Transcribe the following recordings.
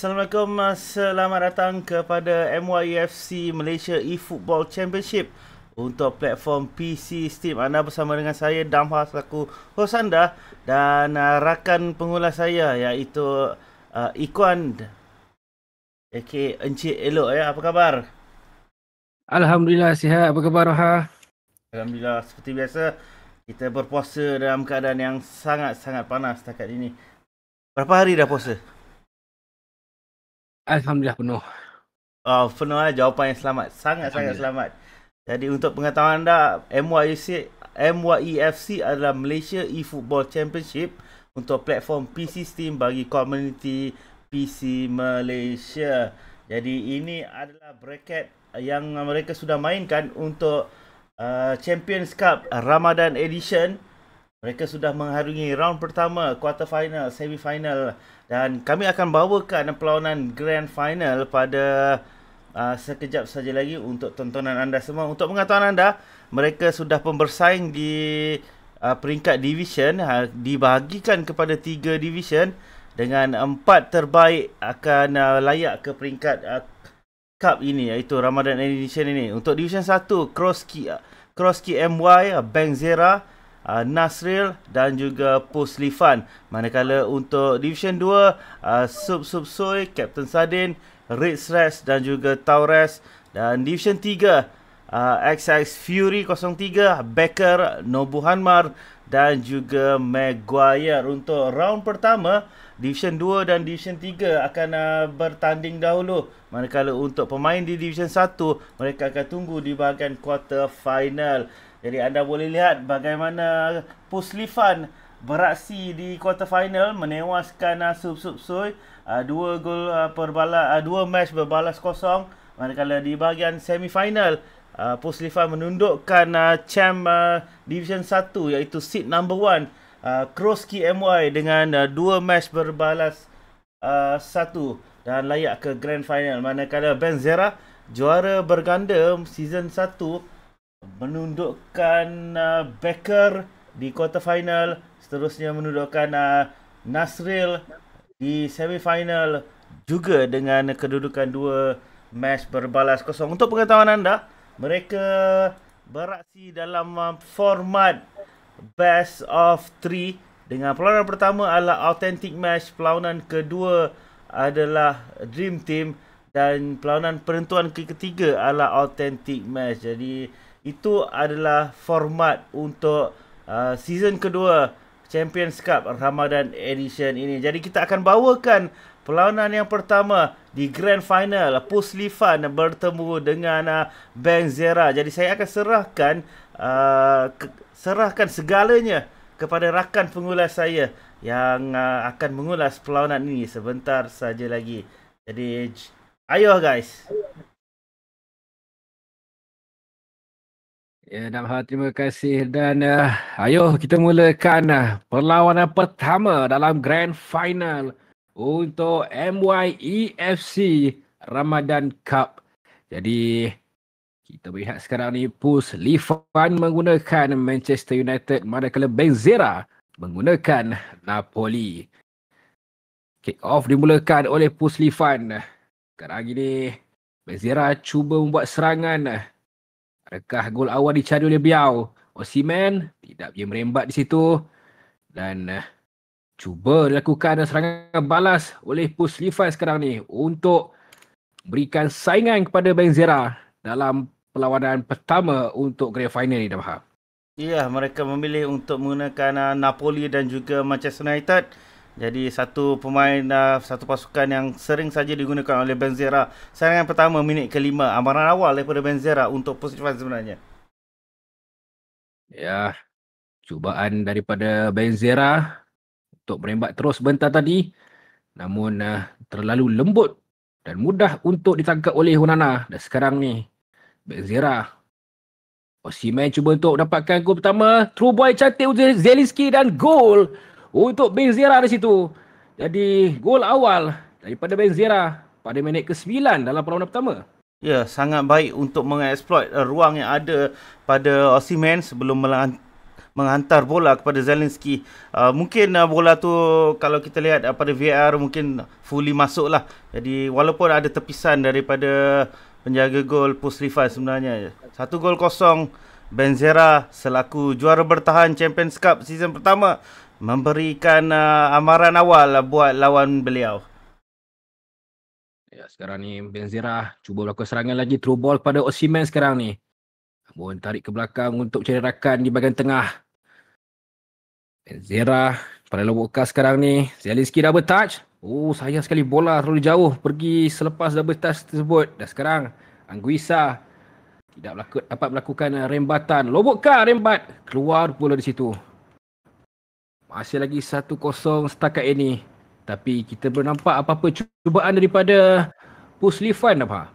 Assalamualaikum, selamat datang kepada MYFC Malaysia E-Football Championship Untuk platform PC Steam, anda bersama dengan saya Damha selaku host Dan uh, rakan pengulas saya iaitu uh, Ikuan Okay, Encik Elok ya, apa khabar? Alhamdulillah sihat, apa khabar Raha? Alhamdulillah, seperti biasa Kita berpuasa dalam keadaan yang sangat-sangat panas setakat ini Berapa hari dah puasa? Alhamdulillah penuh. Oh, penuh lah jawapan yang selamat. Sangat-sangat selamat. Jadi untuk pengetahuan anda, MYFC, MYEFC adalah Malaysia E-Football Championship untuk platform PC Steam bagi community PC Malaysia. Jadi ini adalah bracket yang mereka sudah mainkan untuk uh, Champions Cup Ramadan Edition. Mereka sudah mengharungi round pertama, quarter final, semi final dan kami akan bawakan perlawanan grand final pada uh, sekejap saja lagi untuk tontonan anda semua. Untuk pengetahuan anda, mereka sudah pembersaing di uh, peringkat division uh, dibahagikan kepada tiga division dengan empat terbaik akan uh, layak ke peringkat uh, cup ini iaitu Ramadan Edition ini. Untuk division satu, Crosskey uh, Crosskey MY uh, Bank Zera uh, Nasril dan juga Puslifan. Manakala untuk Division 2, uh, Sub Sub Soy, Captain Sardin, Red Stress dan juga Taurus. Dan Division 3, uh, XX Fury 03, Becker, Nobu Hanmar dan juga Maguire. Untuk round pertama, Division 2 dan Division 3 akan uh, bertanding dahulu. Manakala untuk pemain di Division 1, mereka akan tunggu di bahagian quarter final. Jadi anda boleh lihat bagaimana Puslifan beraksi di quarter final menewaskan uh, ah, Sub Sub Sui uh, ah, dua gol uh, ah, berbalas uh, dua match berbalas kosong manakala di bahagian semi final uh, Puslifan menundukkan uh, champ uh, division 1 iaitu seed number 1 uh, Kroski MY dengan uh, dua match berbalas uh, satu dan layak ke grand final manakala Benzera juara berganda season 1 menundukkan uh, Becker di quarter final seterusnya menundukkan uh, Nasril di semi final juga dengan kedudukan dua match berbalas kosong untuk pengetahuan anda mereka beraksi dalam uh, format best of three dengan perlawanan pertama adalah authentic match perlawanan kedua adalah dream team dan perlawanan penentuan ketiga adalah authentic match jadi itu adalah format untuk uh, season kedua Champions Cup Ramadan Edition ini. Jadi kita akan bawakan perlawanan yang pertama di Grand Final Puslifan bertemu dengan uh, Benzera. Jadi saya akan serahkan uh, ke- serahkan segalanya kepada rakan pengulas saya yang uh, akan mengulas perlawanan ini sebentar saja lagi. Jadi ayo guys. Ayuh. Ya, nak terima kasih dan uh, ayo kita mulakan uh, perlawanan pertama dalam Grand Final untuk MYEFC Ramadan Cup. Jadi kita lihat sekarang ni Pus Lifan menggunakan Manchester United manakala Benzera menggunakan Napoli. Kick off dimulakan oleh Pus Lifan. Sekarang ini Benzera cuba membuat serangan eh, Adakah gol awal dicari oleh Biao? Osimen tidak dia merembat di situ dan uh, cuba dilakukan serangan balas oleh Puslifan sekarang ni untuk berikan saingan kepada Benzera dalam perlawanan pertama untuk grand final ni Damha. Ya, mereka memilih untuk menggunakan uh, eh, Napoli dan juga Manchester United. Jadi satu pemain uh, satu pasukan yang sering saja digunakan oleh Benzera. Serangan pertama minit kelima amaran awal daripada Benzera untuk Persifan sebenarnya. Ya. Cubaan daripada Benzera untuk merembat terus bentar tadi. Namun uh, terlalu lembut dan mudah untuk ditangkap oleh Hunana dan sekarang ni Benzera Osimen cuba untuk dapatkan gol pertama. True boy cantik Zelinski dan gol untuk Benzira di situ. Jadi gol awal daripada Benzira pada minit ke-9 dalam perlawanan pertama. Ya, yeah, sangat baik untuk mengeksploit uh, ruang yang ada pada Osimhen sebelum melang- menghantar bola kepada Zelensky. Uh, mungkin uh, bola tu kalau kita lihat uh, pada VR mungkin fully masuk lah. Jadi walaupun ada tepisan daripada penjaga gol Pusrifan sebenarnya. Satu gol kosong Benzera selaku juara bertahan Champions Cup season pertama memberikan uh, amaran awal lah buat lawan beliau. Ya, sekarang ni Benzira cuba melakukan serangan lagi through ball kepada Osimen sekarang ni. Mohon tarik ke belakang untuk cari rakan di bahagian tengah. Benzira pada lobok kas sekarang ni. Zielinski double touch. Oh, sayang sekali bola terlalu jauh pergi selepas double touch tersebut. Dan sekarang Anguissa tidak dapat melakukan uh, rembatan. Lobok rembat. Keluar pula di situ masih lagi 1-0 setakat ini. Tapi kita belum nampak apa-apa cubaan daripada Puslifan apa?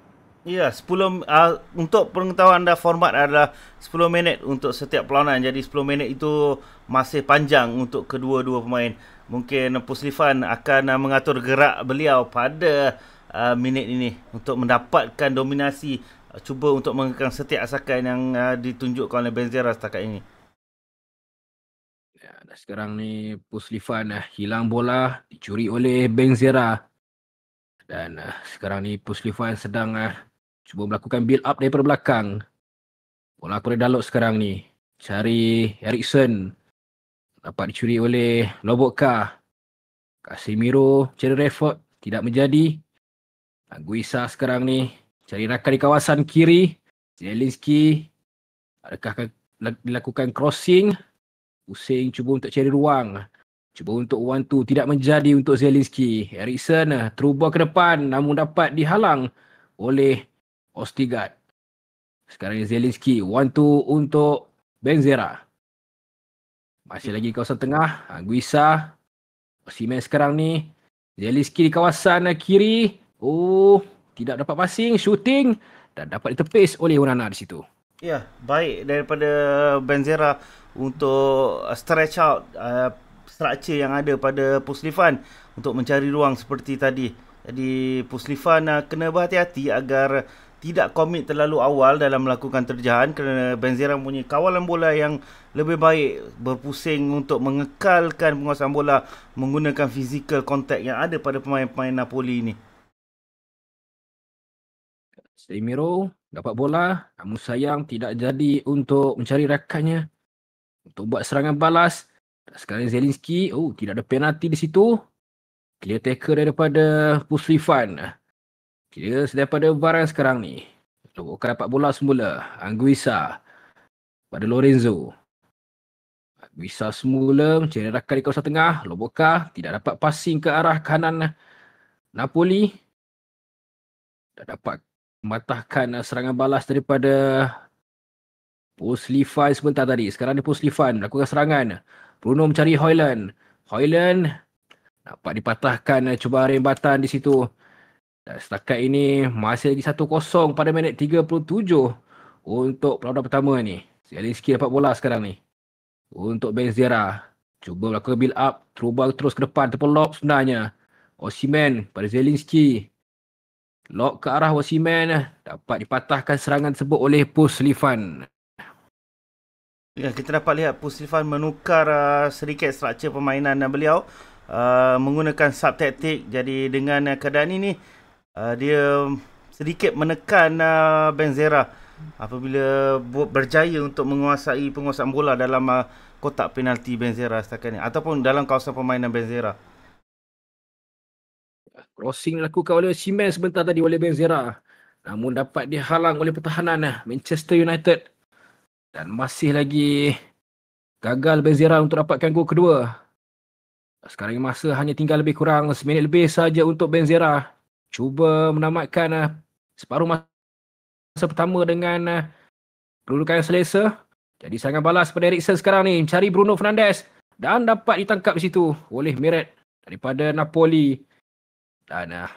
Ya, 10 uh, ah, untuk pengetahuan anda format adalah 10 minit untuk setiap perlawanan. Jadi 10 minit itu masih panjang untuk kedua-dua pemain. Mungkin Puslifan akan uh, mengatur gerak beliau pada uh, minit ini untuk mendapatkan dominasi uh, cuba untuk mengekang setiap asakan yang uh, ditunjukkan oleh Benzema setakat ini sekarang ni Puslifan uh, eh, hilang bola dicuri oleh Benzera dan uh, sekarang ni Puslifan sedang uh, cuba melakukan build up daripada belakang bola kepada Dalot sekarang ni cari Erikson dapat dicuri oleh Lobotka Casemiro cari Redford tidak menjadi Aguisa sekarang ni cari rakan di kawasan kiri Zelinski adakah dilakukan crossing Pusing cuba untuk cari ruang. Cuba untuk one two tidak menjadi untuk Zelinski. Eriksen eh, terubah ke depan namun dapat dihalang oleh Ostigard. Sekarang Zelinski one two untuk Benzera. Masih lagi kawasan tengah. Ah, Guisa. Osimen sekarang ni. Zelinski di kawasan eh, kiri. Oh, tidak dapat passing, shooting dan dapat ditepis oleh Onana di situ. Ya, baik daripada Benzera untuk stretch out uh, structure yang ada pada Puslifan untuk mencari ruang seperti tadi. Jadi Puslifan uh, kena berhati-hati agar tidak komit terlalu awal dalam melakukan terjahan kerana Benzema punya kawalan bola yang lebih baik berpusing untuk mengekalkan penguasaan bola menggunakan physical contact yang ada pada pemain-pemain Napoli ini. Semiro dapat bola, namun sayang tidak jadi untuk mencari rakannya untuk buat serangan balas. Dan sekarang Zelinski, oh tidak ada penalti di situ. Clear taker daripada Puslifan. Kira daripada Varan sekarang ni. Logo akan dapat bola semula. Anguissa pada Lorenzo. Anguissa semula mencari rakan di kawasan tengah. Loboka tidak dapat passing ke arah kanan Napoli. Tak dapat mematahkan serangan balas daripada Post Levan sebentar tadi. Sekarang dia post Levan. Lakukan serangan. Bruno mencari Hoyland. Hoyland dapat dipatahkan eh, cuba rembatan di situ. Dan setakat ini masih lagi 1-0 pada minit 37 untuk perlawanan pertama ni. Zielinski dapat bola sekarang ni. Untuk Benzera. Cuba melakukan build up. Terubah terus ke depan. Terpun lob sebenarnya. Osimen pada Zielinski. Lock ke arah Osimen. Dapat dipatahkan serangan tersebut oleh Puslifan. Ya, kita dapat lihat Pusifan menukar uh, sedikit struktur permainan dan uh, beliau uh, menggunakan subtaktik. Jadi dengan uh, keadaan ini uh, dia sedikit menekan uh, Benzera apabila berjaya untuk menguasai penguasaan bola dalam uh, kotak penalti Benzera setakat ini ataupun dalam kawasan permainan Benzera. Crossing dilakukan oleh Simen sebentar tadi oleh Benzera. Namun dapat dihalang oleh pertahanan uh, Manchester United dan masih lagi gagal Benzira untuk dapatkan gol kedua. Sekarang masa hanya tinggal lebih kurang seminit lebih saja untuk Benzira. Cuba menamatkan uh, separuh masa pertama dengan uh, eh, kedudukan yang selesa. Jadi sangat balas pada Ericsson sekarang ni. Cari Bruno Fernandes. Dan dapat ditangkap di situ oleh Meret daripada Napoli. Dan uh,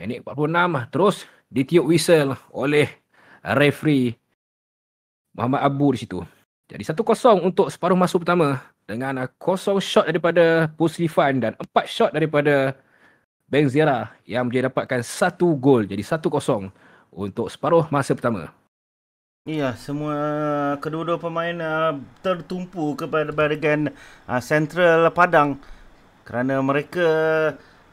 minit 46 terus ditiup whistle oleh referee. Muhammad Abu di situ. Jadi 1-0 untuk separuh masa pertama dengan kosong shot daripada Puslifan dan empat shot daripada Bang Ziara yang dia dapatkan satu gol. Jadi 1-0 untuk separuh masa pertama. Ya, semua kedua-dua pemain uh, tertumpu kepada bahagian uh, Central Padang kerana mereka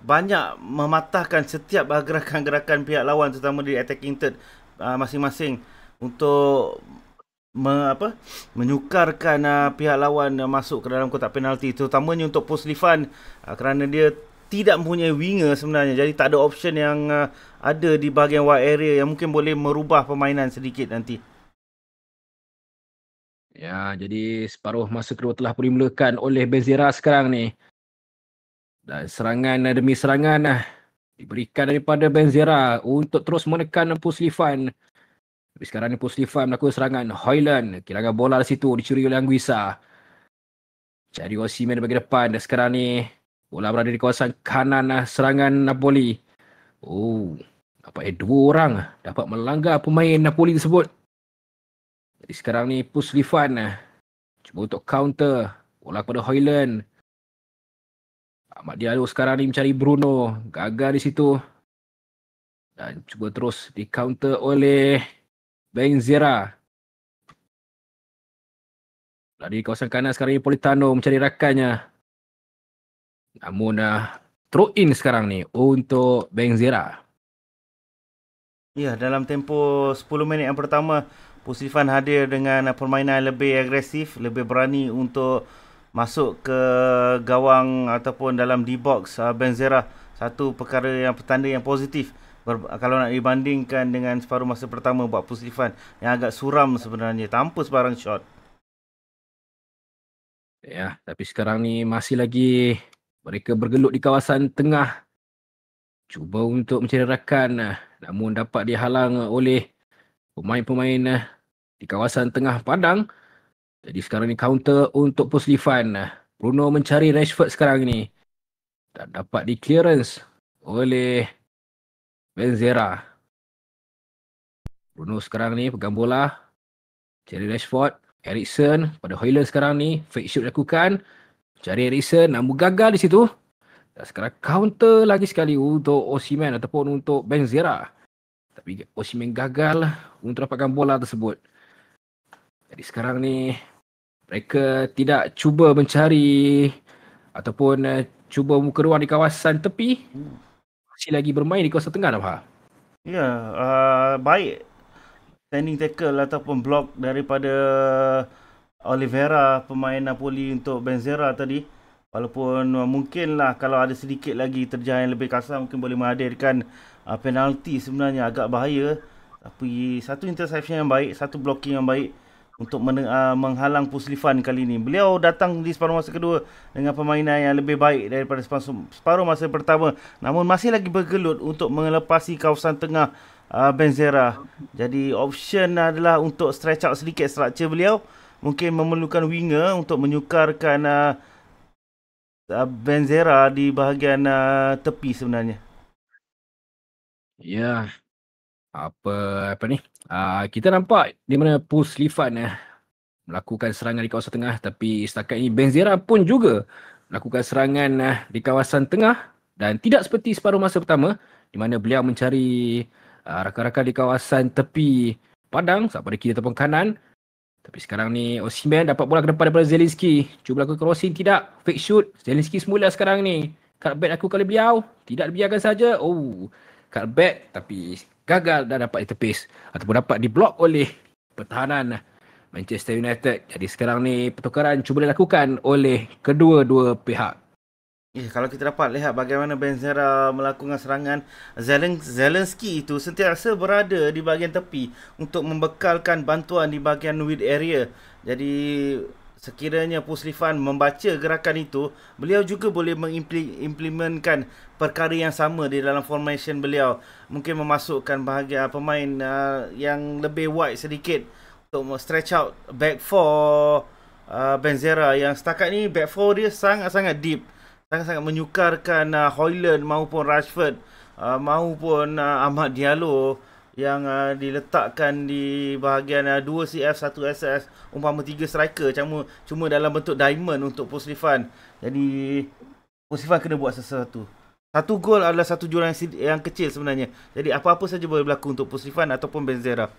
banyak mematahkan setiap gerakan-gerakan pihak lawan terutama di attacking third uh, masing-masing untuk me, apa menyukarkan uh, pihak lawan uh, masuk ke dalam kotak penalti terutamanya untuk Pus uh, ah, kerana dia tidak mempunyai winger sebenarnya jadi tak ada option yang uh, ada di bahagian wide area yang mungkin boleh merubah permainan sedikit nanti Ya, jadi separuh masa kedua telah pun dimulakan oleh Benzira sekarang ni. Dan serangan demi serangan diberikan daripada Benzira untuk terus menekan Puslifan. Tapi sekarang ni Pusli Farm melakukan serangan Hoyland. Kehilangan bola di situ. Dicuri oleh Anguissa. Cari Osimen bagi depan. Dan sekarang ni bola berada di kawasan kanan ah, serangan Napoli. Oh. Nampaknya eh, dua orang ah, dapat melanggar pemain Napoli tersebut. Jadi sekarang ni Pusli Farm. Ah, cuba untuk counter. Bola kepada Hoyland. Ahmad Diallo sekarang ni mencari Bruno. Gagal di situ. Dan cuba terus di counter oleh Benzira. Dari kawasan kanan sekarang ini Politano mencari rakannya. Namun uh, throw in sekarang ni untuk Benzira. Ya, dalam tempoh 10 minit yang pertama, Pusifan hadir dengan permainan lebih agresif, lebih berani untuk masuk ke gawang ataupun dalam D-box uh, ah, Benzera. Satu perkara yang petanda yang positif ber, kalau nak dibandingkan dengan separuh masa pertama buat positifan yang agak suram sebenarnya tanpa sebarang shot. Ya, tapi sekarang ni masih lagi mereka bergelut di kawasan tengah. Cuba untuk mencari rakan namun dapat dihalang oleh pemain-pemain eh, di kawasan tengah padang. Jadi sekarang ni counter untuk Puslifan. Bruno mencari Rashford sekarang ni. Tak dapat di clearance oleh Benzera. Bruno sekarang ni pegang bola. cari Rashford. Ericsson pada Hoyland sekarang ni. Fake shoot lakukan. Cari Ericsson namun gagal di situ. Dan sekarang counter lagi sekali untuk Osimen ataupun untuk Benzera. Tapi Osimen gagal untuk dapatkan bola tersebut. Jadi sekarang ni mereka tidak cuba mencari ataupun uh, cuba muka ruang di kawasan tepi masih lagi bermain di kawasan tengah Abah. Ya, yeah, uh, baik standing tackle ataupun block daripada Oliveira pemain Napoli untuk Benzera tadi. Walaupun uh, mungkinlah kalau ada sedikit lagi terjah yang lebih kasar mungkin boleh menghadirkan uh, penalti sebenarnya agak bahaya. Tapi satu interception yang baik, satu blocking yang baik untuk men- uh, ah, menghalang Puslifan kali ini. Beliau datang di separuh masa kedua dengan permainan yang lebih baik daripada separuh masa pertama. Namun masih lagi bergelut untuk melepasi kawasan tengah uh, ah, Benzera. Jadi option adalah untuk stretch out sedikit structure beliau. Mungkin memerlukan winger untuk menyukarkan uh, ah, uh, Benzera di bahagian uh, tepi sebenarnya. Ya, apa apa ni uh, kita nampak di mana Pus Lifan eh, melakukan serangan di kawasan tengah tapi setakat ini Benzera pun juga melakukan serangan eh, di kawasan tengah dan tidak seperti separuh masa pertama di mana beliau mencari uh, rakan-rakan di kawasan tepi padang sebab pada kiri ataupun kanan tapi sekarang ni Osimen dapat bola ke depan daripada Zelensky cuba lakukan crossing tidak fake shoot Zelensky semula sekarang ni cut back aku kali beliau tidak dibiarkan saja oh cut back tapi gagal dan dapat ditepis ataupun dapat diblok oleh pertahanan Manchester United. Jadi sekarang ni pertukaran cuba dilakukan oleh kedua-dua pihak. Eh, kalau kita dapat lihat bagaimana Benzera melakukan serangan Zelensky itu sentiasa berada di bahagian tepi untuk membekalkan bantuan di bahagian wide area. Jadi sekiranya Puslifan membaca gerakan itu, beliau juga boleh mengimplementkan perkara yang sama di dalam formation beliau. Mungkin memasukkan bahagian ah, pemain uh, yang lebih wide sedikit untuk stretch out back four uh, ah, Benzera yang setakat ni back four dia sangat-sangat deep. Sangat-sangat menyukarkan uh, Hoyland maupun Rashford uh, maupun uh, Ahmad Diallo yang uh, diletakkan di bahagian uh, 2CF 1SS umpama tiga striker cuma cuma dalam bentuk diamond untuk Puslifan. Jadi Puslifan kena buat sesuatu. Satu gol adalah satu jurang yang, yang kecil sebenarnya. Jadi apa-apa saja boleh berlaku untuk Puslifan ataupun Benzera.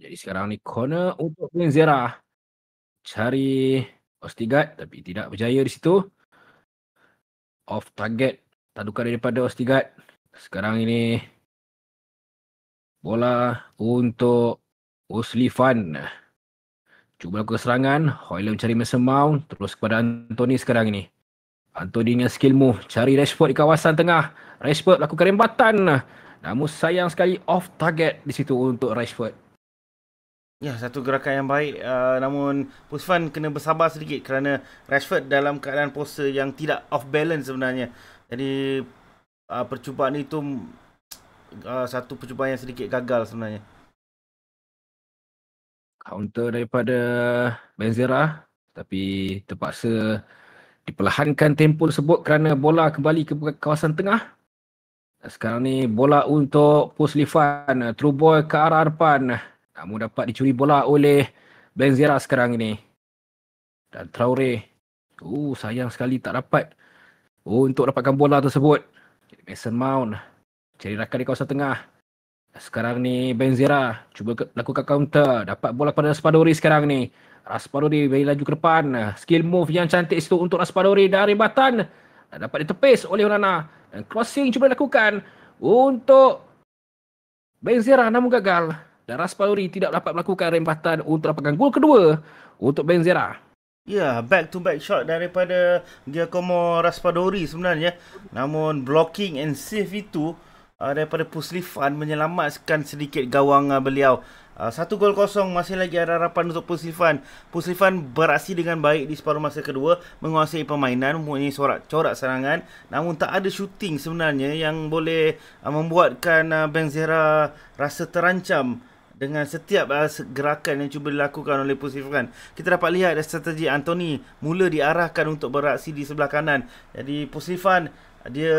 Jadi sekarang ni corner untuk Benzera. Cari Ostigat tapi tidak berjaya di situ. Off target tadukan daripada Ostigat. Sekarang ini bola untuk Usli Fan. Cuba ke serangan. Hoyle mencari Mason Mount. Terus kepada Anthony sekarang ini. Anthony dengan skill move. Cari Rashford di kawasan tengah. Rashford lakukan rembatan. Namun sayang sekali off target di situ untuk Rashford. Ya, satu gerakan yang baik. Uh, namun Pusfan kena bersabar sedikit kerana Rashford dalam keadaan poster yang tidak off balance sebenarnya. Jadi uh, percubaan itu uh, satu percubaan yang sedikit gagal sebenarnya. Counter daripada Benzera tapi terpaksa diperlahankan tempo tersebut kerana bola kembali ke kawasan tengah. Sekarang ni bola untuk Pus Lifan, uh, true ke arah depan. Namun dapat dicuri bola oleh Benzera sekarang ini. Dan Traore. Oh, sayang sekali tak dapat. Oh, untuk dapatkan bola tersebut. Mason Mount. Cari rakan di kawasan tengah. Sekarang ni Benzera Cuba lakukan counter. Dapat bola pada Raspadori sekarang ni. Raspadori bagi laju ke depan. Skill move yang cantik itu untuk Raspadori dari Batan. Dapat ditepis oleh Onana. Dan crossing cuba lakukan untuk Benzera namun gagal. Dan Raspadori tidak dapat melakukan rembatan untuk dapatkan gol kedua untuk Benzera. Ya, yeah, back to back shot daripada Giacomo Raspadori sebenarnya. Namun blocking and save itu uh, daripada Puslifan menyelamatkan sedikit gawang uh, beliau. Ah, satu gol kosong masih lagi ada harapan untuk Puslifan. Puslifan beraksi dengan baik di separuh masa kedua, menguasai permainan, mempunyai corak-corak serangan, namun tak ada shooting sebenarnya yang boleh membuatkan Benzera rasa terancam dengan setiap gerakan yang cuba dilakukan oleh Puslifan. Kita dapat lihat strategi Anthony mula diarahkan untuk beraksi di sebelah kanan. Jadi Puslifan dia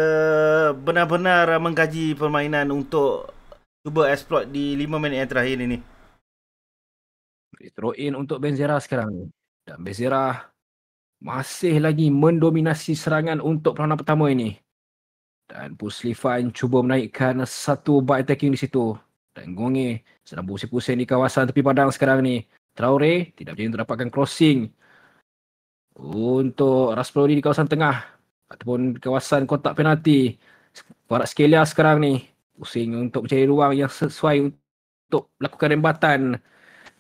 benar-benar mengkaji permainan untuk cuba exploit di 5 minit yang terakhir ini. Throw in untuk Benzera sekarang. Dan Benzera masih lagi mendominasi serangan untuk perlawanan pertama ini. Dan Puslifan cuba menaikkan satu bike attacking di situ. Dan Gonge sedang pusing-pusing di kawasan tepi padang sekarang ni. Traore tidak berjaya untuk dapatkan crossing. Untuk Raspberry di kawasan tengah ataupun kawasan kotak penalti Barat Skelia sekarang ni pusing untuk mencari ruang yang sesuai untuk melakukan rembatan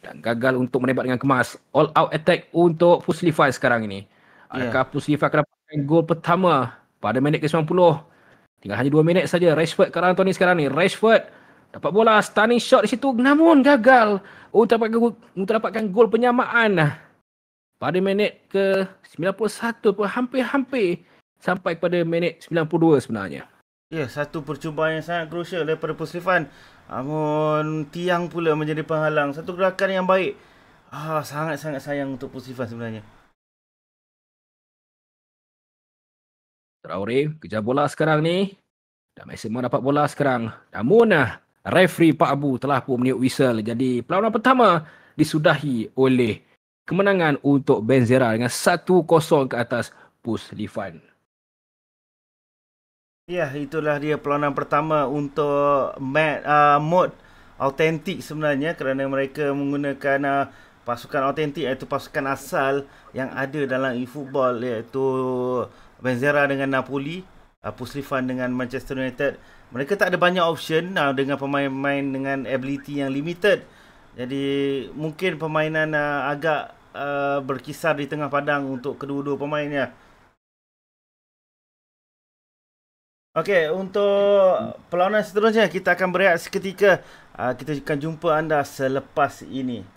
dan gagal untuk merebat dengan kemas all out attack untuk Pusli Fan sekarang ini adakah yeah. Pusli Fan akan dapatkan gol pertama pada minit ke-90 tinggal hanya 2 minit saja Rashford kat dalam Tony sekarang ni Rashford dapat bola stunning shot di situ namun gagal untuk dapatkan gol, untuk dapatkan gol penyamaan pada minit ke-91 pun hampir-hampir sampai pada minit 92 sebenarnya. Ya, yeah, satu percubaan yang sangat krusial daripada Puslifan. Amun tiang pula menjadi penghalang. Satu gerakan yang baik. Ah, sangat-sangat sayang untuk Puslifan sebenarnya. Traore, kejar bola sekarang ni. Dah maksimum dapat bola sekarang. Namun, ah, referee Pak Abu telah pun meniup whistle. Jadi, perlawanan pertama disudahi oleh kemenangan untuk Benzera dengan 1-0 ke atas Puslifan. Ya, yeah, itulah dia peluang pertama untuk mat, uh, mode autentik sebenarnya kerana mereka menggunakan uh, pasukan autentik iaitu pasukan asal yang ada dalam e-football iaitu Benzera dengan Napoli, uh, Puslifan dengan Manchester United. Mereka tak ada banyak option uh, dengan pemain-pemain dengan ability yang limited. Jadi mungkin permainan uh, agak uh, berkisar di tengah padang untuk kedua-dua pemainnya. Okey, untuk perlawanan seterusnya kita akan berehat seketika. Uh, ah, kita akan jumpa anda selepas ini.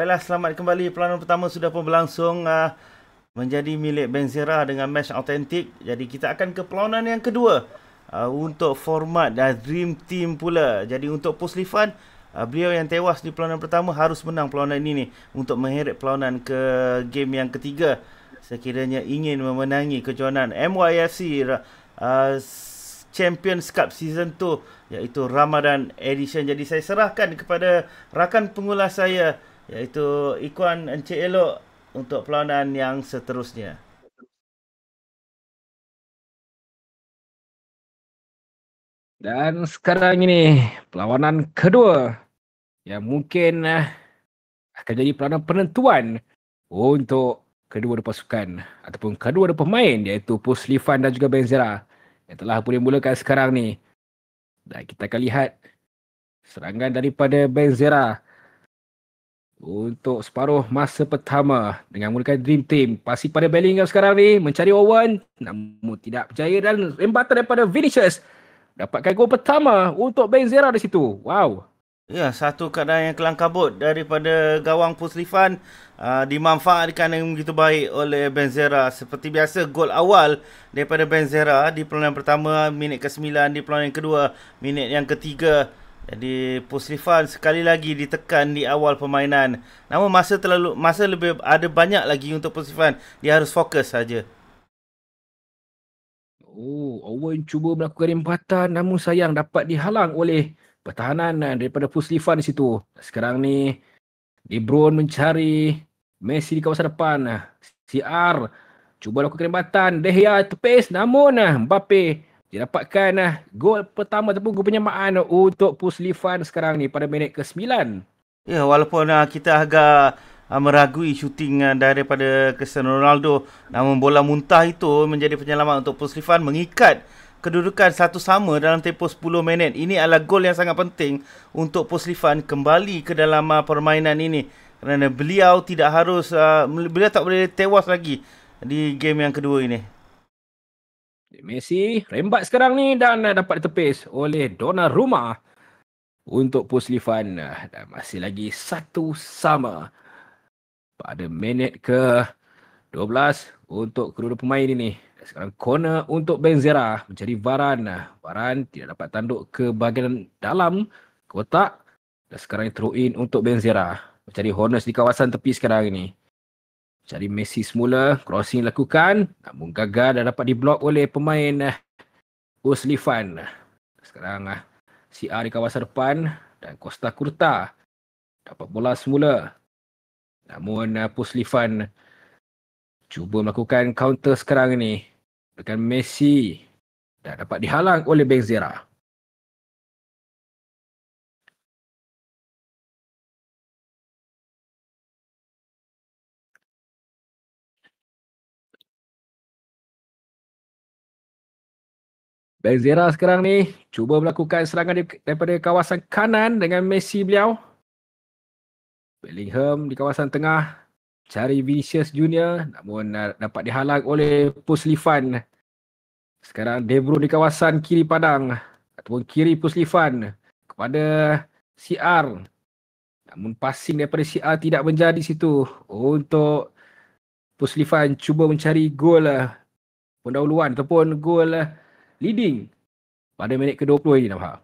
Baiklah, selamat kembali. Pelanan pertama sudah pun berlangsung uh, menjadi milik Benzera dengan match autentik. Jadi kita akan ke pelanan yang kedua uh, untuk format dan Dream Team pula. Jadi untuk Puslifan, uh, ah, beliau yang tewas di pelanan pertama harus menang pelanan ini nih, untuk mengheret pelanan ke game yang ketiga. Sekiranya ingin memenangi kejuanan MYFC uh, Champions Cup Season 2 iaitu Ramadan Edition. Jadi saya serahkan kepada rakan pengulas saya, iaitu Ikuan Encik Elok untuk perlawanan yang seterusnya. Dan sekarang ini perlawanan kedua yang mungkin eh, akan jadi perlawanan penentuan untuk kedua-dua pasukan ataupun kedua-dua pemain iaitu Puslifan dan juga Benzera yang telah boleh mulakan sekarang ni. Dan kita akan lihat serangan daripada Benzera untuk separuh masa pertama dengan menggunakan Dream Team. Pasti pada Bellingham sekarang ni mencari Owen namun tidak berjaya dan rembatan daripada Vinicius dapatkan gol pertama untuk Benzera di situ. Wow. Ya, satu keadaan yang kelang kabut daripada gawang Puslifan uh, ah, dimanfaatkan dengan begitu baik oleh Benzera. Seperti biasa, gol awal daripada Benzera di peluang pertama, minit ke-9, di peluang yang kedua, minit yang ketiga di Pus sekali lagi ditekan di awal permainan. Namun masa terlalu masa lebih ada banyak lagi untuk Pus Dia harus fokus saja. Oh, Owen cuba melakukan rempatan namun sayang dapat dihalang oleh pertahanan eh, daripada Pus di situ. Sekarang ni Lebron mencari Messi di kawasan depan. CR cuba lakukan rempatan. dehia Gea tepis namun eh, Mbappe dia dapatkan uh, eh, gol pertama ataupun gol penyamaan untuk Puslifan sekarang ni pada minit ke-9. Ya, yeah, walaupun uh, kita agak uh, meragui syuting uh, daripada Cristiano Ronaldo. Namun bola muntah itu menjadi penyelamat untuk Puslifan mengikat kedudukan satu sama dalam tempoh 10 minit. Ini adalah gol yang sangat penting untuk Puslifan kembali ke dalam uh, permainan ini. Kerana beliau tidak harus, uh, beliau tak boleh tewas lagi di game yang kedua ini. Messi rembat sekarang ni dan eh, dapat ditepis oleh Donnarumma untuk Puslifan eh, dan masih lagi satu sama pada minit ke 12 untuk kedua pemain ini. Sekarang corner untuk Benzera mencari Varan. Varan tidak dapat tanduk ke bahagian dalam kotak. Dan sekarang throw in untuk Benzera. Mencari Hornets di kawasan tepi sekarang ini cari Messi semula crossing lakukan namun gagal dan dapat diblok oleh pemain eh, Uslifan sekarang si eh, CR di kawasan depan dan Costa Curta dapat bola semula namun Puslifan eh, cuba melakukan counter sekarang ini dengan Messi dan dapat dihalang oleh Benzema Benzema sekarang ni cuba melakukan serangan daripada kawasan kanan dengan Messi beliau. Bellingham di kawasan tengah cari Vinicius Junior namun dapat dihalang oleh Puslifan. Sekarang De Bruyne di kawasan kiri padang ataupun kiri Puslifan kepada CR. Namun passing daripada CR tidak menjadi situ untuk Puslifan cuba mencari gol pendahuluan ataupun gol leading pada minit ke-20 ini Nabha.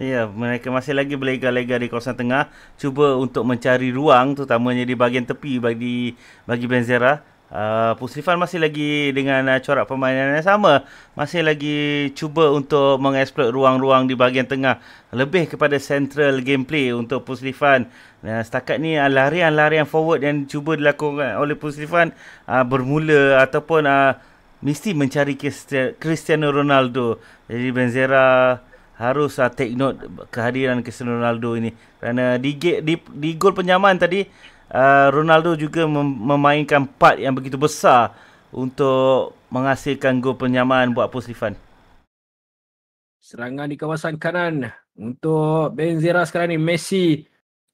Ya, mereka masih lagi berlega-lega di kawasan tengah. Cuba untuk mencari ruang terutamanya di bahagian tepi bagi bagi Benzera. Uh, ah, Pusrifan masih lagi dengan uh, corak permainan yang sama. Masih lagi cuba untuk mengeksploit ruang-ruang di bahagian tengah. Lebih kepada central gameplay untuk Pusrifan. Nah, setakat ni uh, larian-larian forward yang cuba dilakukan oleh Pusrifan uh, bermula ataupun uh, mesti mencari Cristiano Ronaldo. Jadi Benzera harus uh, take note kehadiran Cristiano Ronaldo ini Karena di di, di gol penyaman tadi uh, Ronaldo juga mem- memainkan part yang begitu besar untuk menghasilkan gol penyaman buat Puslifan. Serangan di kawasan kanan untuk Benzera sekarang ni Messi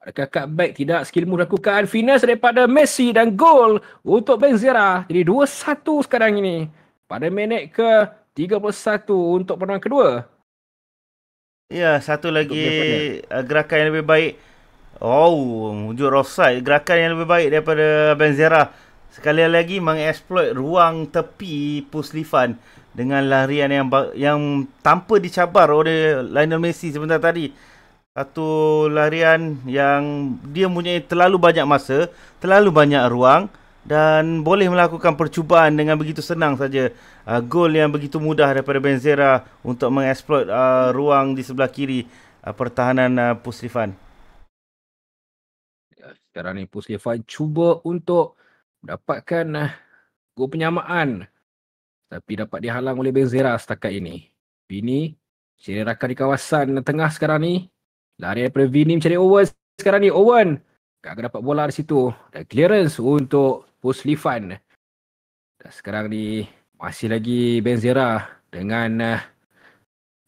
Adakah kakak back tidak skill move lakukan finesse daripada Messi dan gol untuk Benzera. Jadi 2-1 sekarang ini pada minit ke 31 untuk perlawanan kedua. Ya, satu lagi eh, gerakan yang lebih baik. Oh, wujud offside. Gerakan yang lebih baik daripada Benzera. Sekali lagi mengeksploit ruang tepi Puslifan dengan larian yang yang tanpa dicabar oleh Lionel Messi sebentar tadi. Satu larian yang dia mempunyai terlalu banyak masa, terlalu banyak ruang dan boleh melakukan percubaan dengan begitu senang saja uh, gol yang begitu mudah daripada Benzera untuk mengeksploit uh, ah, ruang di sebelah kiri uh, pertahanan uh, Pusrifan. Ya, sekarang ni Pusrifan cuba untuk mendapatkan uh, gol penyamaan tapi dapat dihalang oleh Benzera setakat ini. Vini cari rakan di kawasan tengah sekarang ni. Lari daripada Vini mencari Owen sekarang ni. Owen tak dapat bola di situ. Dan clearance untuk Puslifan. Dan sekarang ni masih lagi Benzera dengan uh,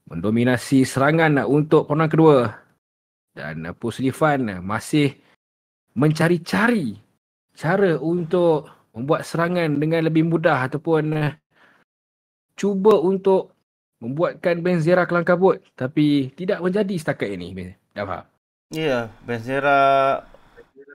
mendominasi serangan untuk peranan kedua. Dan uh, eh, Puslifan masih mencari-cari cara untuk membuat serangan dengan lebih mudah ataupun uh, cuba untuk membuatkan Benzera kelangkabut tapi tidak menjadi setakat ini. Dah faham? Ya, yeah, Benzera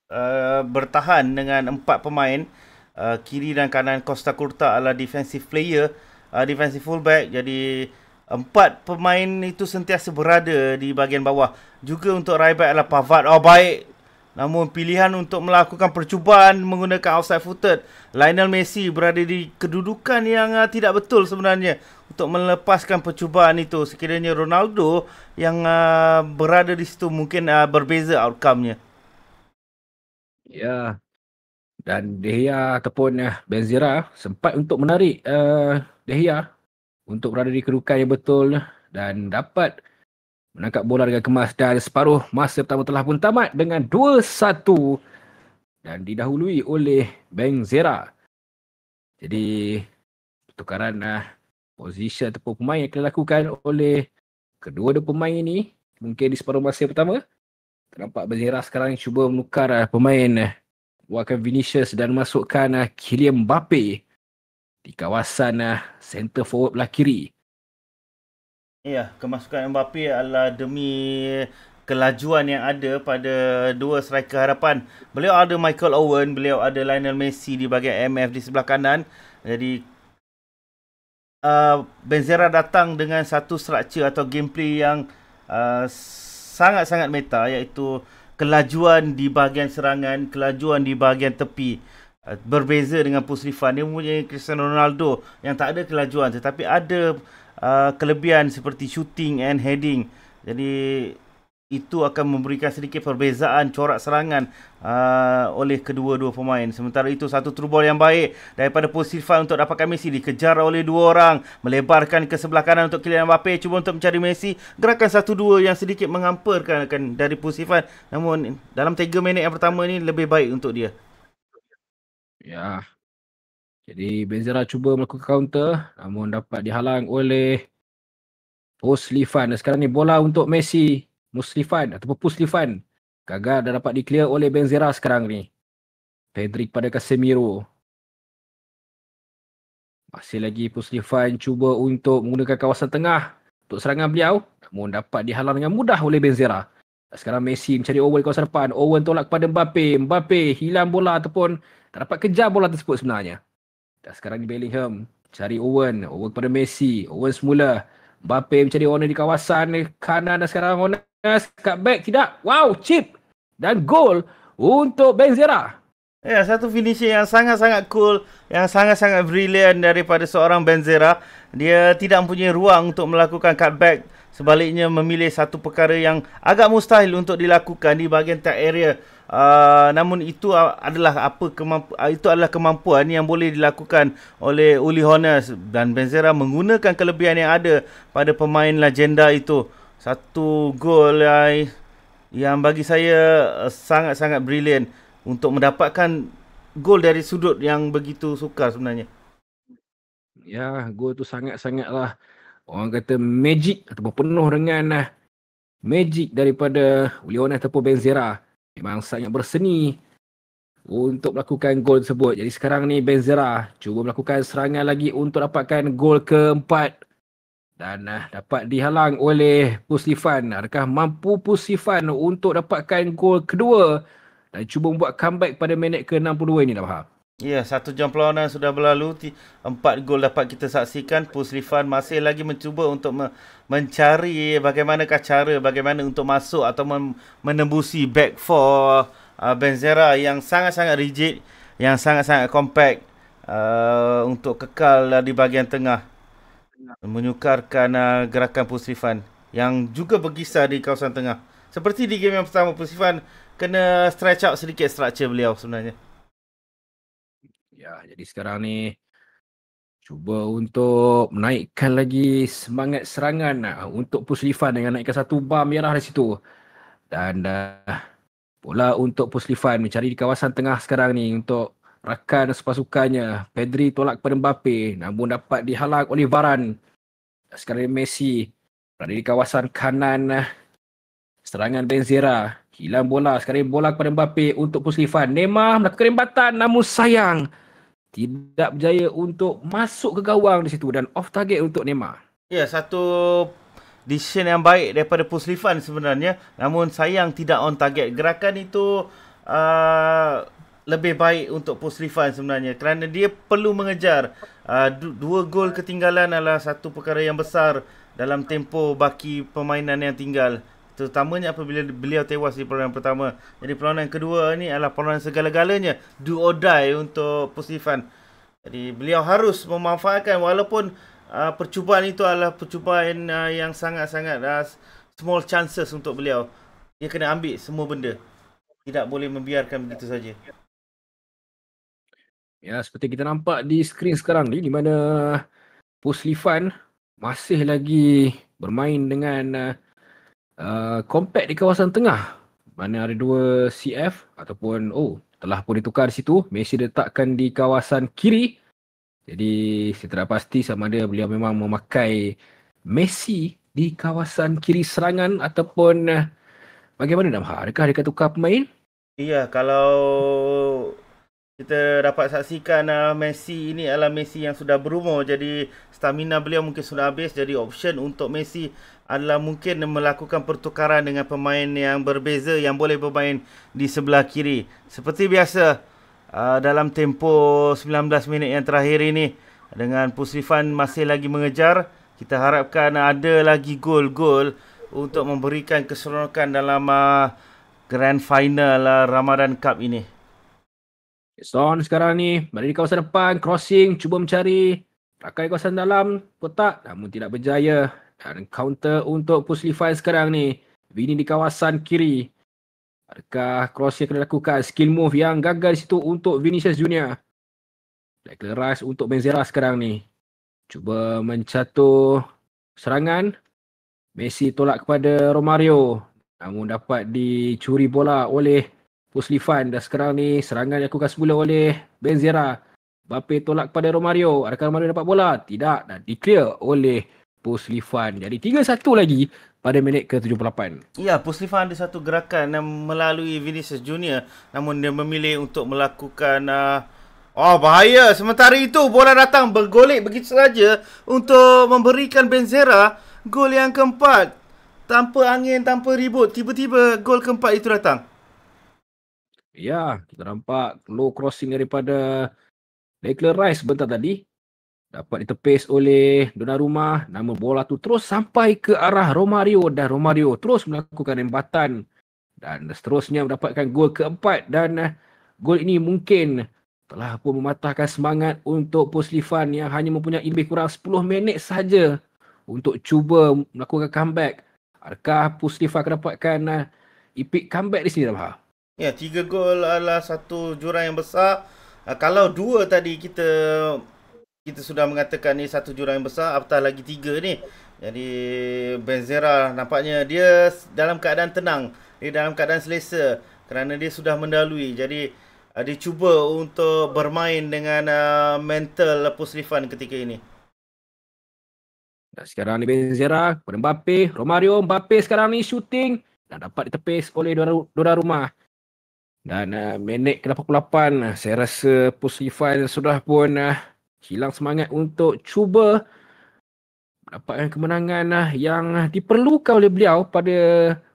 Uh, bertahan dengan empat pemain uh, kiri dan kanan Costa Curta adalah defensive player uh, defensive fullback jadi empat pemain itu sentiasa berada di bahagian bawah juga untuk right back adalah Pavard oh baik namun pilihan untuk melakukan percubaan menggunakan outside footed Lionel Messi berada di kedudukan yang uh, tidak betul sebenarnya untuk melepaskan percubaan itu sekiranya Ronaldo yang uh, berada di situ mungkin uh, berbeza outcome-nya Ya. Dan Dehia ataupun eh, Benzira sempat untuk menarik uh, eh, Dehia untuk berada di kedudukan yang betul eh, dan dapat menangkap bola dengan kemas dan separuh masa pertama telah pun tamat dengan 2-1 dan didahului oleh Bang Jadi pertukaran uh, posisi ataupun pemain yang dilakukan oleh kedua-dua pemain ini mungkin di separuh masa pertama nampak Benzema sekarang cuba menukar uh, pemain uh, buatkan Vinicius dan masukkan uh, Kylian Mbappe di kawasan uh, center forward belah kiri. Ya, kemasukan Mbappe adalah demi kelajuan yang ada pada dua striker harapan. Beliau ada Michael Owen, beliau ada Lionel Messi di bahagian MF di sebelah kanan. Jadi uh, Benzema datang dengan satu structure atau gameplay yang uh, sangat-sangat meta iaitu kelajuan di bahagian serangan, kelajuan di bahagian tepi. Ah, berbeza dengan Pusrifan dia mempunyai Cristiano Ronaldo yang tak ada kelajuan tetapi ada uh, kelebihan seperti shooting and heading. Jadi itu akan memberikan sedikit perbezaan corak serangan uh, oleh kedua-dua pemain. Sementara itu satu true ball yang baik daripada Pusifan untuk dapatkan Messi dikejar oleh dua orang, melebarkan ke sebelah kanan untuk Kylian Mbappe cuba untuk mencari Messi. Gerakan satu dua yang sedikit menghamparkan kan dari Pusifan. Namun dalam tiga minit yang pertama ini lebih baik untuk dia. Ya. Jadi Benzema cuba melakukan counter namun dapat dihalang oleh Pusifan. Sekarang ni bola untuk Messi Muslifan ataupun Puslifan gagal dah dapat di-clear oleh Benzera sekarang ni. Pedri pada Casemiro. Masih lagi Puslifan cuba untuk menggunakan kawasan tengah untuk serangan beliau namun dapat dihalang dengan mudah oleh Benzera. Sekarang Messi mencari Owen di kawasan depan. Owen tolak kepada Mbappe. Mbappe hilang bola ataupun tak dapat kejar bola tersebut sebenarnya. Dan sekarang di Bellingham cari Owen. Owen kepada Messi. Owen semula. Bape mencari owner di kawasan kanan dan sekarang Onas cut back tidak. Wow, chip dan gol untuk Benzera. Ya, yeah, satu finish yang sangat-sangat cool, yang sangat-sangat brilliant daripada seorang Benzera. Dia tidak mempunyai ruang untuk melakukan cut back Sebaliknya memilih satu perkara yang agak mustahil untuk dilakukan di bahagian tak area uh, namun itu adalah apa kemampu, ah, itu adalah kemampuan yang boleh dilakukan oleh Uli Hoeneß dan Benzema menggunakan kelebihan yang ada pada pemain legenda itu satu gol yang, yang bagi saya eh, sangat-sangat brilliant untuk mendapatkan gol dari sudut yang begitu sukar sebenarnya. Ya, gol tu sangat-sangatlah orang kata magic ataupun penuh dengan eh, magic daripada Leonel ataupun Benzema memang sangat berseni untuk melakukan gol tersebut. Jadi sekarang ni Benzera cuba melakukan serangan lagi untuk dapatkan gol keempat dan uh, dapat dihalang oleh Puslifan. Adakah mampu Puslifan untuk dapatkan gol kedua dan cuba membuat comeback pada minit ke-62 ini dah faham? Ya, yeah, satu jam perlawanan sudah berlalu. Empat gol dapat kita saksikan. Puslifan masih lagi mencuba untuk me- mencari bagaimanakah cara bagaimana untuk masuk atau menembusi back for uh, Benzera yang sangat-sangat rigid, yang sangat-sangat compact uh, untuk kekal uh, di bahagian tengah. Menyukarkan uh, gerakan Puslifan yang juga berkisar di kawasan tengah. Seperti di game yang pertama, Puslifan kena stretch out sedikit structure beliau sebenarnya. Ya, jadi sekarang ni cuba untuk menaikkan lagi semangat serangan ah, untuk Puslifan dengan naikkan satu bar merah dari situ. Dan dah bola untuk Puslifan mencari di kawasan tengah sekarang ni untuk rakan sepasukannya. Pedri tolak kepada Mbappe namun dapat dihalang oleh Varan. Sekarang ini Messi berada di kawasan kanan ah, serangan Benzera. Hilang bola. Sekarang bola kepada Mbappe untuk Puslifan. Neymar melakukan rembatan namun sayang tidak berjaya untuk masuk ke gawang di situ dan off target untuk Neymar. Ya, satu decision yang baik daripada Puslifan sebenarnya. Namun sayang tidak on target. Gerakan itu uh, lebih baik untuk Puslifan sebenarnya kerana dia perlu mengejar. Uh, dua gol ketinggalan adalah satu perkara yang besar dalam tempo baki permainan yang tinggal. Terutamanya apabila beliau tewas di perlawanan pertama. Jadi perlawanan yang kedua ni adalah perlawanan segala-galanya. Do or die untuk Pusifan. Jadi beliau harus memanfaatkan walaupun uh, percubaan itu adalah percubaan uh, yang sangat-sangat uh, small chances untuk beliau. Dia kena ambil semua benda. Tidak boleh membiarkan begitu saja. Ya, seperti kita nampak di skrin sekarang ni di mana Puslifan masih lagi bermain dengan uh, Uh, compact di kawasan tengah mana ada dua CF ataupun oh telah pun ditukar di situ Messi letakkan di kawasan kiri jadi saya tidak pasti sama ada beliau memang memakai Messi di kawasan kiri serangan ataupun uh, bagaimana Damha? Adakah dia tukar pemain? Iya, kalau kita dapat saksikan uh, Messi ini adalah Messi yang sudah berumur jadi stamina beliau mungkin sudah habis jadi option untuk Messi adalah mungkin melakukan pertukaran dengan pemain yang berbeza yang boleh bermain di sebelah kiri. Seperti biasa uh, dalam tempoh 19 minit yang terakhir ini dengan Pusrifan masih lagi mengejar, kita harapkan ada lagi gol-gol untuk memberikan keseronokan dalam uh, grand final uh, Ramadan Cup ini. Son sekarang ni berada di kawasan depan crossing cuba mencari rakai kawasan dalam kotak namun tidak berjaya dan counter untuk Puslifan sekarang ni. Vini di kawasan kiri. Adakah cross yang kena lakukan? Skill move yang gagal di situ untuk Vinicius Junior. Declan Rice untuk Benzera sekarang ni. Cuba mencatur serangan. Messi tolak kepada Romario. Namun dapat dicuri bola oleh Puslifan. Dan sekarang ni serangan yang dilakukan semula oleh Benzera. Bape tolak kepada Romario. Adakah Romario dapat bola? Tidak. Dan di-clear oleh Romario. Post Lifan. Jadi 3-1 lagi pada minit ke-78. Ya, Post Lifan ada satu gerakan yang melalui Vinicius Junior. Namun dia memilih untuk melakukan... Uh, oh, bahaya. Sementara itu, bola datang bergolek begitu saja untuk memberikan Benzera gol yang keempat. Tanpa angin, tanpa ribut. Tiba-tiba gol keempat itu datang. Ya, kita nampak low crossing daripada Declan Rice bentar tadi dapat interface oleh dona rumah nama bola tu terus sampai ke arah Romario dan Romario terus melakukan rembatan dan seterusnya mendapatkan gol keempat dan eh, gol ini mungkin telah pun mematahkan semangat untuk Puslifan yang hanya mempunyai lebih kurang 10 minit saja untuk cuba melakukan comeback. Adakah Puslifan akan dapatkan uh, epic comeback di sini Rabah? Ya, tiga gol adalah satu jurang yang besar. Eh, kalau dua tadi kita kita sudah mengatakan ni satu jurang yang besar apatah lagi tiga ni jadi Benzera nampaknya dia dalam keadaan tenang dia dalam keadaan selesa kerana dia sudah mendalui jadi uh, dia cuba untuk bermain dengan uh, mental Pusrifan ketika ini sekarang ni Benzera kepada Mbappe Romario Mbappe sekarang ni shooting dan dapat ditepis oleh dua Dora Rumah dan uh, minit ke-88 saya rasa Pusrifan sudah pun uh, hilang semangat untuk cuba dapatkan kemenangan lah yang diperlukan oleh beliau pada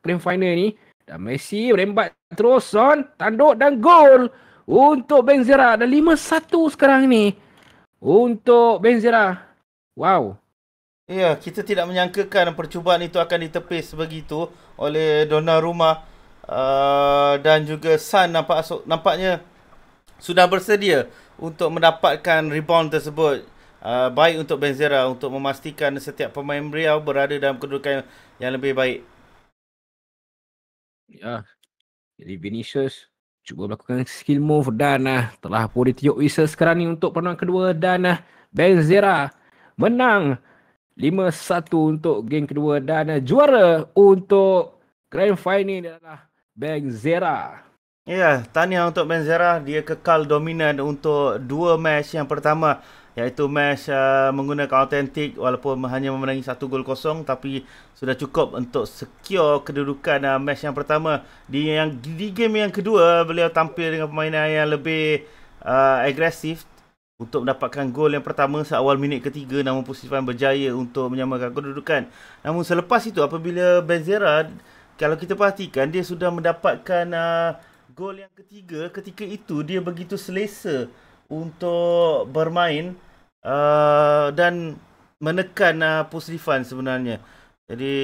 prem final ni dan Messi rembat terus on tanduk dan gol untuk Benzera dan 5-1 sekarang ni untuk Benzera. wow ya kita tidak menyangkakan percubaan itu akan ditepis begitu oleh Donnarumma uh, dan juga San nampak nampaknya sudah bersedia untuk mendapatkan rebound tersebut. Uh, baik untuk Benzera untuk memastikan setiap pemain beliau berada dalam kedudukan yang lebih baik. Ya. Jadi Vinicius cuba melakukan skill move dan uh, telah pun ditiup whistle sekarang ni untuk pertandingan kedua dan uh, Benzera menang 5-1 untuk game kedua dan uh, juara untuk grand final adalah Benzera. Ya, yeah, tahniah untuk Benzera. Dia kekal dominan untuk dua match yang pertama iaitu match uh, menggunakan autentik walaupun hanya memenangi satu gol kosong tapi sudah cukup untuk secure kedudukan uh, match yang pertama. Di yang di game yang kedua, beliau tampil dengan permainan yang lebih uh, agresif untuk mendapatkan gol yang pertama seawal minit ketiga namun Pusifan berjaya untuk menyamakan kedudukan. Namun selepas itu apabila Benzera kalau kita perhatikan dia sudah mendapatkan uh, gol yang ketiga ketika itu dia begitu selesa untuk bermain uh, dan menekan uh, Pusrifan sebenarnya. Jadi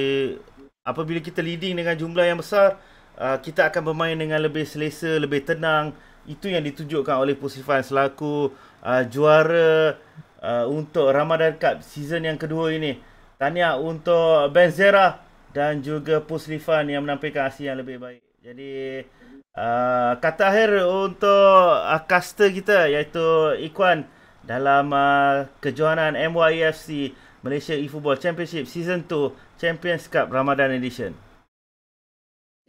apabila kita leading dengan jumlah yang besar, uh, kita akan bermain dengan lebih selesa, lebih tenang. Itu yang ditunjukkan oleh Pusrifan selaku uh, juara uh, untuk Ramadan Cup season yang kedua ini. Tanya untuk Benzera dan juga Pusrifan yang menampilkan hasil yang lebih baik. Jadi Ah, kata akhir untuk uh, caster kita iaitu Ikwan dalam uh, kejohanan MYFC Malaysia E-Football Championship Season 2 Champions Cup Ramadan Edition.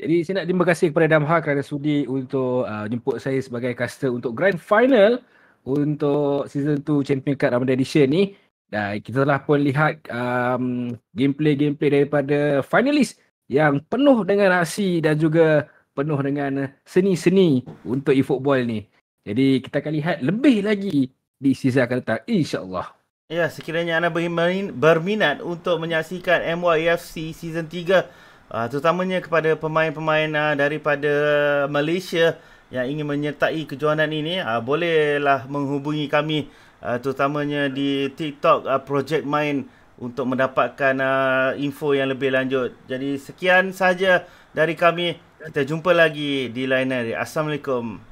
Jadi saya nak terima kasih kepada Damha kerana sudi untuk uh, jemput saya sebagai caster untuk Grand Final untuk Season 2 Champions Cup Ramadan Edition ni. Dan kita telah pun lihat um, gameplay-gameplay daripada finalis yang penuh dengan aksi dan juga penuh dengan eh, seni-seni untuk e-football ni. Jadi kita akan lihat lebih lagi di season akan datang insya-Allah. Ya, sekiranya anda berminat untuk menyaksikan MYFC season 3 Uh, ah, terutamanya kepada pemain-pemain uh, daripada Malaysia yang ingin menyertai kejohanan ini uh, bolehlah menghubungi kami uh, terutamanya di TikTok uh, Project Main untuk mendapatkan uh, info yang lebih lanjut. Jadi sekian sahaja dari kami. Kita jumpa lagi di lain hari. Assalamualaikum.